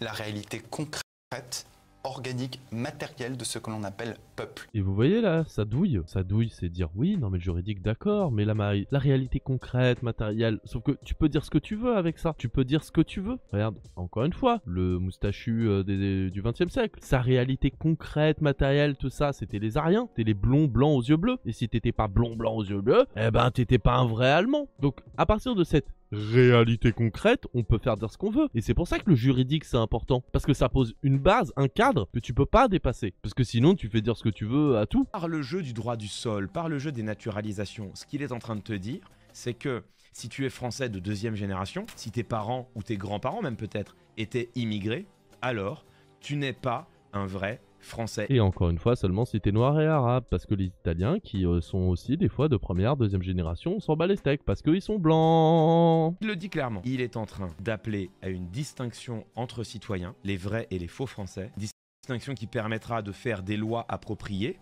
[SPEAKER 3] la réalité concrète organique matérielle de ce que l'on appelle peuple. Et vous voyez là, ça douille. Ça douille, c'est dire oui, non mais juridique, d'accord, mais
[SPEAKER 1] la, la réalité concrète, matérielle, sauf que tu peux dire ce que tu veux avec ça. Tu peux dire ce que tu veux. Regarde, encore une fois, le moustachu euh, du XXe siècle. Sa réalité concrète, matérielle, tout ça, c'était les Ariens. C'était les blonds blancs aux yeux bleus. Et si t'étais pas blond blanc aux yeux bleus, eh ben t'étais pas un vrai Allemand. Donc à partir de cette réalité concrète, on peut faire dire ce qu'on veut. Et c'est pour ça que le juridique c'est important. Parce que ça pose une base, un cadre que tu peux pas dépasser. Parce que
[SPEAKER 2] sinon tu fais dire ce que tu veux à tout. Par le jeu du droit du sol, par le jeu des naturalisations, ce qu'il est en train de te dire, c'est que si tu es français de deuxième génération, si tes parents ou tes grands-parents même peut-être étaient immigrés, alors tu n'es pas un vrai français. Et
[SPEAKER 1] encore une fois, seulement si t'es noir et arabe, parce que les Italiens, qui euh, sont aussi des fois de première, deuxième
[SPEAKER 2] génération, s'en bat les steaks, parce qu'ils sont blancs. Il le dit clairement, il est en train d'appeler à une distinction entre citoyens, les vrais et les faux français, distinction qui permettra de faire des lois appropriées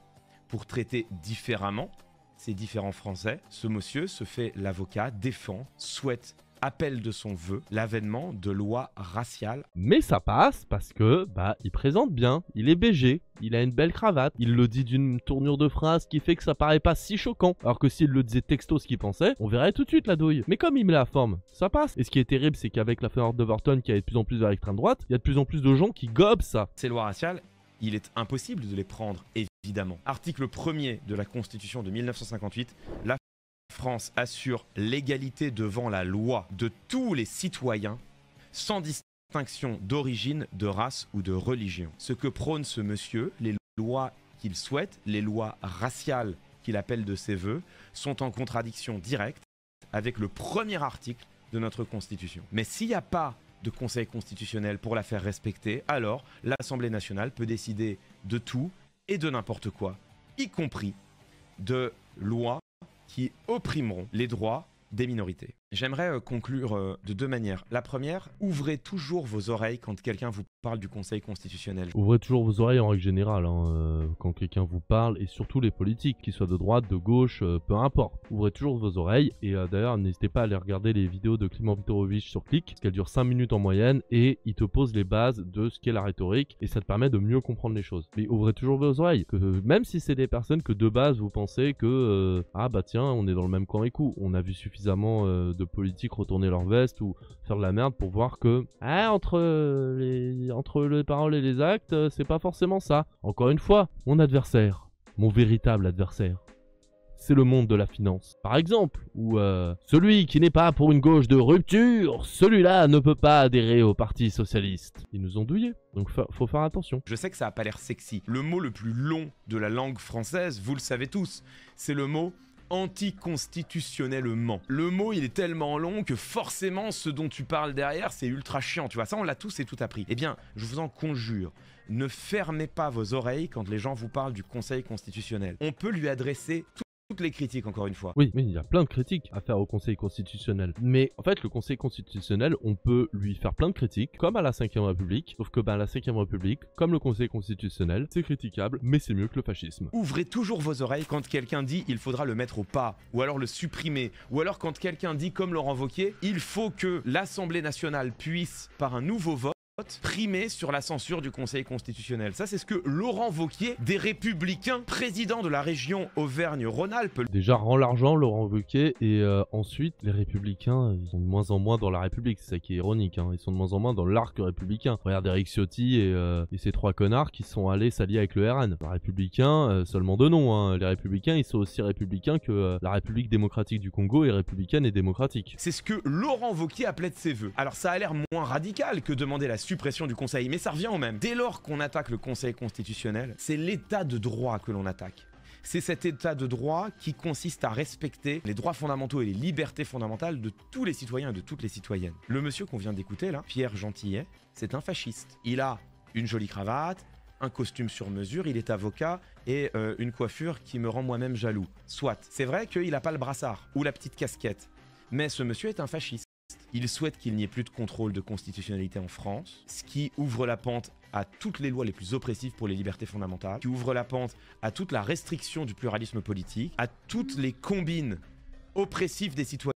[SPEAKER 2] pour traiter différemment ces différents français. Ce monsieur se fait l'avocat, défend, souhaite appelle de son vœu l'avènement de lois raciales. Mais ça passe parce que bah il présente bien, il est BG, il a une belle
[SPEAKER 1] cravate, il le dit d'une tournure de phrase qui fait que ça paraît pas si choquant. Alors que s'il le disait texto ce qu'il pensait, on verrait tout de suite la douille. Mais comme il met la forme, ça passe. Et ce qui est terrible, c'est qu'avec la de Overton qui
[SPEAKER 2] est de plus en plus vers l'extrême droite, il y a de plus en plus de gens qui gobent ça. Ces lois raciales, il est impossible de les prendre évidemment. Article 1er de la Constitution de 1958, la France assure l'égalité devant la loi de tous les citoyens, sans distinction d'origine, de race ou de religion. Ce que prône ce monsieur, les lois qu'il souhaite, les lois raciales qu'il appelle de ses voeux, sont en contradiction directe avec le premier article de notre Constitution. Mais s'il n'y a pas de Conseil constitutionnel pour la faire respecter, alors l'Assemblée nationale peut décider de tout et de n'importe quoi, y compris de lois qui opprimeront les droits des minorités. J'aimerais euh, conclure euh, de deux manières. La première, ouvrez toujours vos oreilles quand quelqu'un vous parle du Conseil constitutionnel.
[SPEAKER 1] Ouvrez toujours vos oreilles en règle générale, hein, euh, quand quelqu'un vous parle, et surtout les politiques, qu'ils soient de droite, de gauche, peu importe. Ouvrez toujours vos oreilles, et d'ailleurs n'hésitez pas à aller regarder les vidéos de Clément Vitorovic sur Click, parce qu'elles durent 5 minutes en moyenne, et il te pose les bases de ce qu'est la rhétorique, et ça te permet de mieux comprendre les choses. Mais ouvrez toujours vos oreilles, même si c'est des personnes que de base vous pensez que, ah bah tiens, on est dans le même camp et coup, on a vu suffisamment de politique retourner leur veste ou faire de la merde pour voir que hein, entre, les, entre les paroles et les actes, euh, c'est pas forcément ça. Encore une fois, mon adversaire, mon véritable adversaire, c'est le monde de la finance. Par exemple, ou euh, celui qui n'est pas pour une gauche de rupture, celui-là ne peut pas adhérer
[SPEAKER 2] au Parti Socialiste. Ils nous ont douillé, donc faut faire attention. Je sais que ça a pas l'air sexy. Le mot le plus long de la langue française, vous le savez tous, c'est le mot anticonstitutionnellement. Le mot, il est tellement long que forcément, ce dont tu parles derrière, c'est ultra chiant, tu vois. Ça, on l'a tous et tout appris. Eh bien, je vous en conjure, ne fermez pas vos oreilles quand les gens vous parlent du Conseil constitutionnel. On peut lui adresser toutes les critiques, encore une fois. Oui, mais il y a plein
[SPEAKER 1] de critiques à faire au Conseil constitutionnel. Mais en fait, le Conseil constitutionnel, on peut lui faire plein de critiques, comme à la 5 République, sauf que ben, la 5 République, comme le Conseil constitutionnel, c'est critiquable, mais c'est mieux que le fascisme.
[SPEAKER 2] Ouvrez toujours vos oreilles quand quelqu'un dit il faudra le mettre au pas, ou alors le supprimer, ou alors quand quelqu'un dit, comme Laurent Vauquier, il faut que l'Assemblée nationale puisse, par un nouveau vote, primé sur la censure du Conseil constitutionnel. Ça, c'est ce que Laurent Vauquier, des Républicains, président de la région Auvergne-Rhône-Alpes.
[SPEAKER 1] Déjà, rend l'argent, Laurent Vauquier, et euh, ensuite, les Républicains, ils sont de moins en moins dans la République, c'est ça qui est ironique, hein. ils sont de moins en moins dans l'arc républicain. Regardez Eric Ciotti et, euh, et, ces trois connards qui sont allés s'allier avec le RN. Les Républicains, euh, seulement de nom, hein. les Républicains, ils sont aussi républicains que euh, la République démocratique du
[SPEAKER 2] Congo est républicaine et démocratique. C'est ce que Laurent Vauquier appelait de ses voeux. Alors, ça a l'air moins radical que demander la suppression du Conseil. Mais ça revient au même. Dès lors qu'on attaque le Conseil constitutionnel, c'est l'état de droit que l'on attaque. C'est cet état de droit qui consiste à respecter les droits fondamentaux et les libertés fondamentales de tous les citoyens et de toutes les citoyennes. Le monsieur qu'on vient d'écouter là, Pierre Gentillet, c'est un fasciste. Il a une jolie cravate, un costume sur mesure, il est avocat et euh, une coiffure qui me rend moi-même jaloux. Soit. C'est vrai qu'il n'a pas le brassard ou la petite casquette. Mais ce monsieur est un fasciste. Il souhaite qu'il n'y ait plus de contrôle de constitutionnalité en France, ce qui ouvre la pente à toutes les lois les plus oppressives pour les libertés fondamentales, qui ouvre la pente à toute la restriction du pluralisme politique, à toutes les combines oppressives des citoyens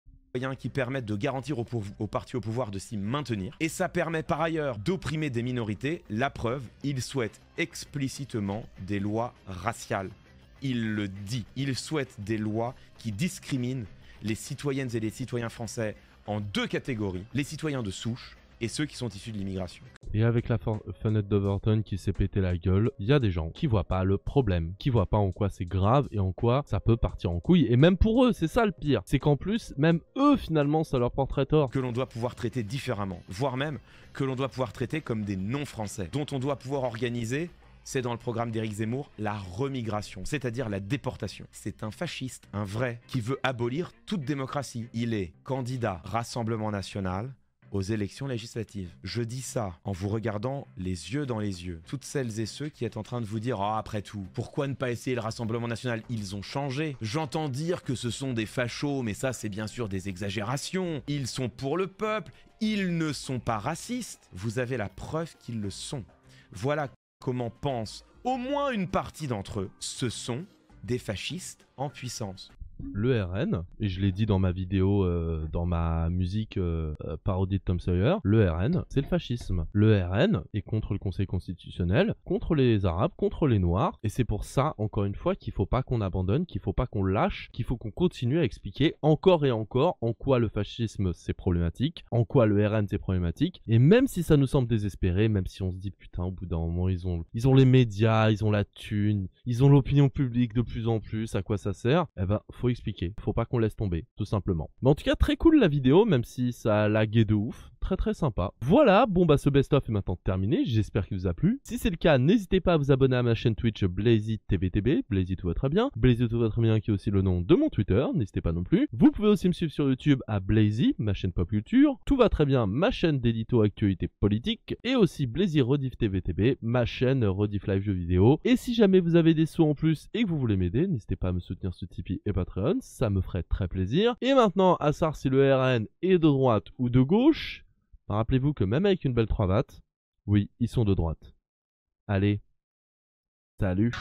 [SPEAKER 2] qui permettent de garantir aux, partis au pouvoir de s'y maintenir. Et ça permet par ailleurs d'opprimer des minorités. La preuve, il souhaite explicitement des lois raciales. Il le dit. Il souhaite des lois qui discriminent les citoyennes et les citoyens français en deux catégories, les citoyens de souche et ceux qui sont issus de l'immigration.
[SPEAKER 1] Et avec la fenêtre d'Overton qui s'est pété la gueule, il y a des gens qui voient pas le problème, qui voient pas en quoi c'est grave et en quoi ça peut partir en couille. Et même pour eux, c'est ça le pire. C'est
[SPEAKER 2] qu'en plus, même eux, finalement, ça leur porterait tort. Que l'on doit pouvoir traiter différemment, voire même que l'on doit pouvoir traiter comme des non-français, dont on doit pouvoir organiser c'est dans le programme d'Éric Zemmour, la remigration, c'est-à-dire la déportation. C'est un fasciste, un vrai, qui veut abolir toute démocratie. Il est candidat Rassemblement national, aux élections législatives. Je dis ça en vous regardant les yeux dans les yeux. Toutes celles et ceux qui êtes en train de vous dire ah, après tout, pourquoi ne pas essayer le Rassemblement national Ils ont changé. J'entends dire que ce sont des fachos, mais ça, c'est bien sûr des exagérations. Ils sont pour le peuple, ils ne sont pas racistes. Vous avez la preuve qu'ils le sont. Voilà comment pensent au moins une partie d'entre eux, ce sont des fascistes en puissance le RN,
[SPEAKER 1] et je l'ai dit dans ma vidéo, euh, dans ma musique euh, euh, parodie de Tom Sawyer, le RN, c'est le fascisme. Le RN est contre le Conseil constitutionnel, contre les Arabes, contre les Noirs, et c'est pour ça, encore une fois, qu'il ne faut pas qu'on abandonne, qu'il ne faut pas qu'on lâche, qu'il faut qu'on continue à expliquer encore et encore en quoi le fascisme c'est problématique, en quoi le RN c'est problématique, et même si ça nous semble désespéré, même si on se dit putain, au bout d'un moment, ils ont, les médias, ils ont la thune, ils ont l'opinion publique de plus en plus, à quoi ça sert, eh ben, faut expliquer. Faut pas qu'on laisse tomber, tout simplement. Mais en tout cas, très cool la vidéo, même si ça a lagué de ouf très très sympa. Voilà, bon bah ce best-of est maintenant terminé, j'espère qu'il vous a plu. Si c'est le cas, n'hésitez pas à vous abonner à ma chaîne Twitch Blazy TVTB, Blazy tout va très bien, Blazy tout va très bien qui est aussi le nom de mon Twitter, n'hésitez pas non plus. Vous pouvez aussi me suivre sur YouTube à Blazy, ma chaîne pop culture, tout va très bien, ma chaîne d'édito actualité politique, et aussi Blazy Rediff TVTB, ma chaîne Rediff Live jeux vidéo. Et si jamais vous avez des sous en plus et que vous voulez m'aider, n'hésitez pas à me soutenir sur Tipeee et Patreon, ça me ferait très plaisir. Et maintenant, à savoir si le RN est de droite ou de gauche, bah, rappelez-vous que même avec une belle cravate, oui, ils sont de droite. Allez, salut